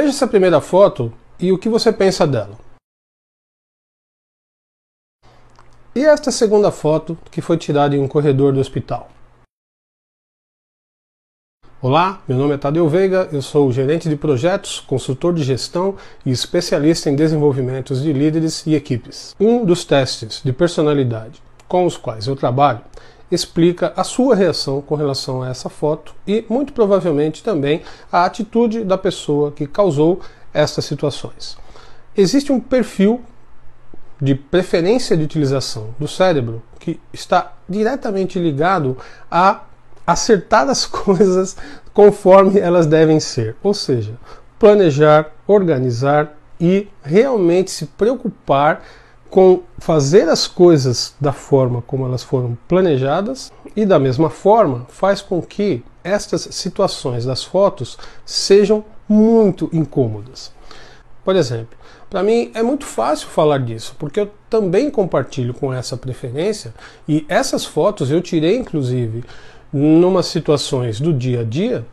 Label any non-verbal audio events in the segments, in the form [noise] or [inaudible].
Veja essa primeira foto e o que você pensa dela. E esta segunda foto que foi tirada em um corredor do hospital. Olá, meu nome é Tadeu Veiga, eu sou gerente de projetos, consultor de gestão e especialista em desenvolvimentos de líderes e equipes. Um dos testes de personalidade com os quais eu trabalho explica a sua reação com relação a essa foto e, muito provavelmente, também a atitude da pessoa que causou essas situações. Existe um perfil de preferência de utilização do cérebro que está diretamente ligado a acertar as [laughs] coisas conforme elas devem ser, ou seja, planejar, organizar e realmente se preocupar com fazer as coisas da forma como elas foram planejadas e da mesma forma faz com que estas situações das fotos sejam muito incômodas. Por exemplo, para mim é muito fácil falar disso, porque eu também compartilho com essa preferência e essas fotos eu tirei inclusive numas situações do dia a dia,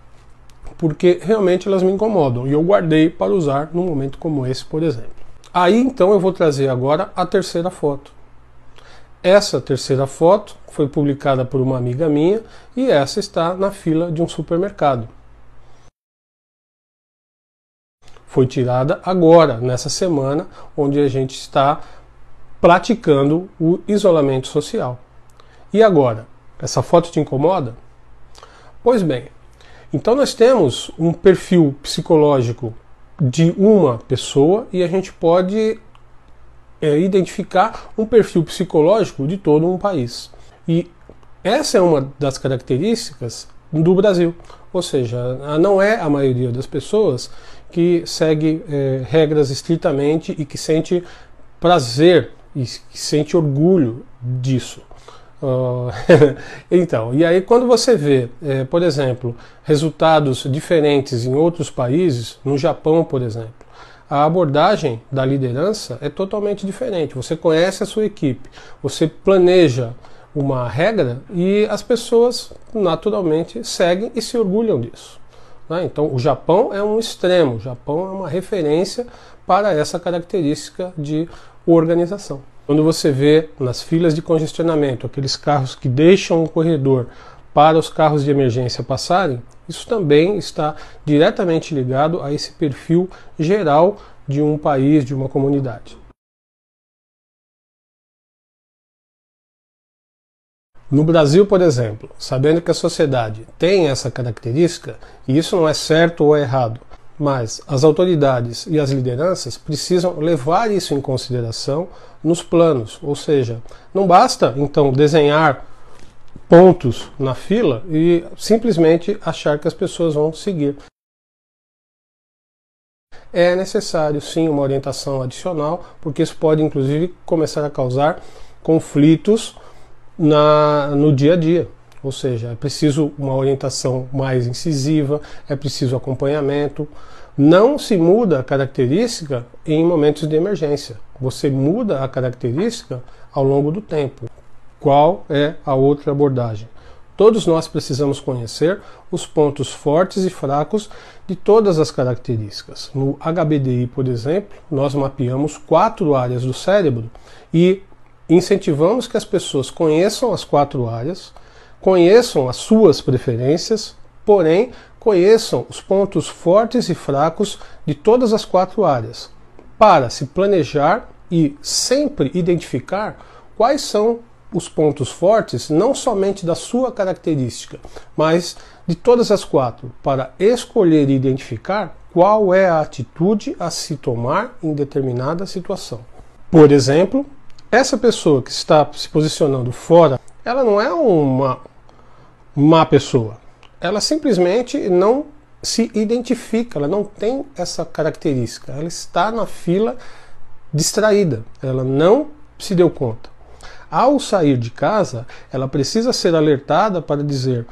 porque realmente elas me incomodam e eu guardei para usar num momento como esse, por exemplo. Aí então eu vou trazer agora a terceira foto. Essa terceira foto foi publicada por uma amiga minha e essa está na fila de um supermercado. Foi tirada agora, nessa semana, onde a gente está praticando o isolamento social. E agora? Essa foto te incomoda? Pois bem, então nós temos um perfil psicológico de uma pessoa e a gente pode é, identificar um perfil psicológico de todo um país. E essa é uma das características do Brasil. Ou seja, não é a maioria das pessoas que segue é, regras estritamente e que sente prazer e que sente orgulho disso. Ah, [laughs] então, e aí quando você vê, é, por exemplo, resultados diferentes em outros países, no Japão, por exemplo, a abordagem da liderança é totalmente diferente. Você conhece a sua equipe, você planeja uma regra e as pessoas naturalmente seguem e se orgulham disso. Né? Então, o Japão é um extremo, o Japão é uma referência para essa característica de organização. Quando você vê nas filas de congestionamento aqueles carros que deixam o corredor para os carros de emergência passarem, isso também está diretamente ligado a esse perfil geral de um país, de uma comunidade. No Brasil, por exemplo, sabendo que a sociedade tem essa característica, e isso não é certo ou é errado, mas as autoridades e as lideranças precisam levar isso em consideração nos planos, ou seja, não basta então desenhar pontos na fila e simplesmente achar que as pessoas vão seguir. É necessário sim uma orientação adicional, porque isso pode inclusive começar a causar conflitos na, no dia a dia. Ou seja, é preciso uma orientação mais incisiva, é preciso acompanhamento. Não se muda a característica em momentos de emergência. Você muda a característica ao longo do tempo. Qual é a outra abordagem? Todos nós precisamos conhecer os pontos fortes e fracos de todas as características. No HBDI, por exemplo, nós mapeamos quatro áreas do cérebro e incentivamos que as pessoas conheçam as quatro áreas Conheçam as suas preferências, porém conheçam os pontos fortes e fracos de todas as quatro áreas, para se planejar e sempre identificar quais são os pontos fortes, não somente da sua característica, mas de todas as quatro, para escolher e identificar qual é a atitude a se tomar em determinada situação. Por exemplo, essa pessoa que está se posicionando fora ela não é uma má pessoa. Ela simplesmente não se identifica, ela não tem essa característica. Ela está na fila distraída, ela não se deu conta. Ao sair de casa, ela precisa ser alertada para dizer: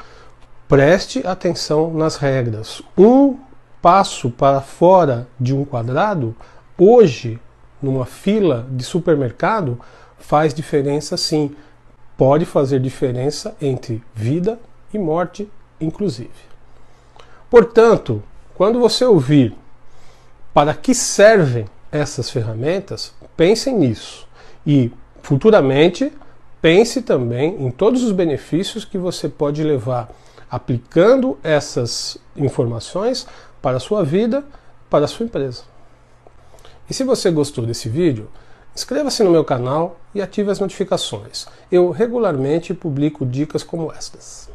preste atenção nas regras. Um passo para fora de um quadrado, hoje, numa fila de supermercado, faz diferença sim pode fazer diferença entre vida e morte, inclusive. Portanto, quando você ouvir para que servem essas ferramentas, pensem nisso e futuramente pense também em todos os benefícios que você pode levar aplicando essas informações para a sua vida, para a sua empresa. E se você gostou desse vídeo, Inscreva-se no meu canal e ative as notificações. Eu regularmente publico dicas como estas.